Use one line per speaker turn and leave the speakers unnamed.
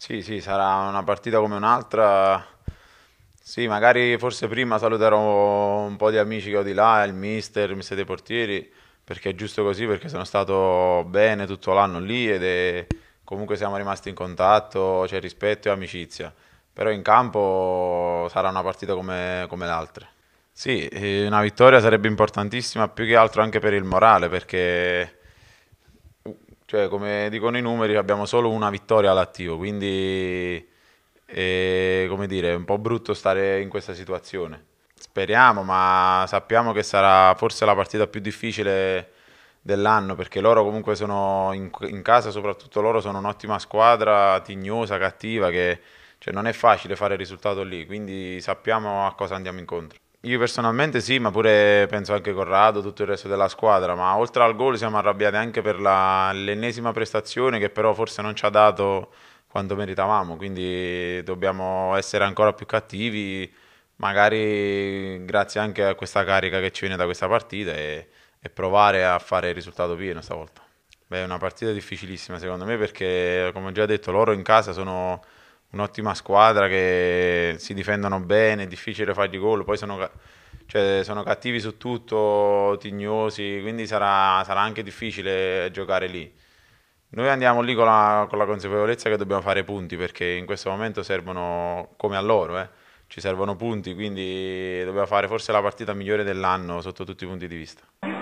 Sì, sì, sarà una partita come un'altra. Sì, magari forse prima saluterò un po' di amici che ho di là, il mister, il mister dei portieri, perché è giusto così, perché sono stato bene tutto l'anno lì ed è... comunque siamo rimasti in contatto, c'è rispetto e amicizia. Però in campo sarà una partita come, come le Sì, eh, una vittoria sarebbe importantissima più che altro anche per il morale, perché cioè, come dicono i numeri, abbiamo solo una vittoria all'attivo, quindi è, come dire, è un po' brutto stare in questa situazione. Speriamo, ma sappiamo che sarà forse la partita più difficile dell'anno perché loro comunque sono in, in casa, soprattutto loro sono un'ottima squadra, tignosa, cattiva, che cioè, non è facile fare il risultato lì, quindi sappiamo a cosa andiamo incontro. Io personalmente sì, ma pure penso anche Corrado, tutto il resto della squadra, ma oltre al gol siamo arrabbiati anche per la, l'ennesima prestazione che però forse non ci ha dato quanto meritavamo, quindi dobbiamo essere ancora più cattivi, magari grazie anche a questa carica che ci viene da questa partita e, e provare a fare il risultato pieno stavolta. Beh, è una partita difficilissima secondo me perché come ho già detto loro in casa sono un'ottima squadra che si difendono bene, è difficile fargli gol, poi sono, cioè, sono cattivi su tutto, tignosi, quindi sarà, sarà, anche difficile giocare lì. Noi andiamo lì con la, con la, consapevolezza che dobbiamo fare punti perché in questo momento servono come a loro, eh? ci servono punti, quindi dobbiamo fare forse la partita migliore dell'anno sotto tutti i punti di vista.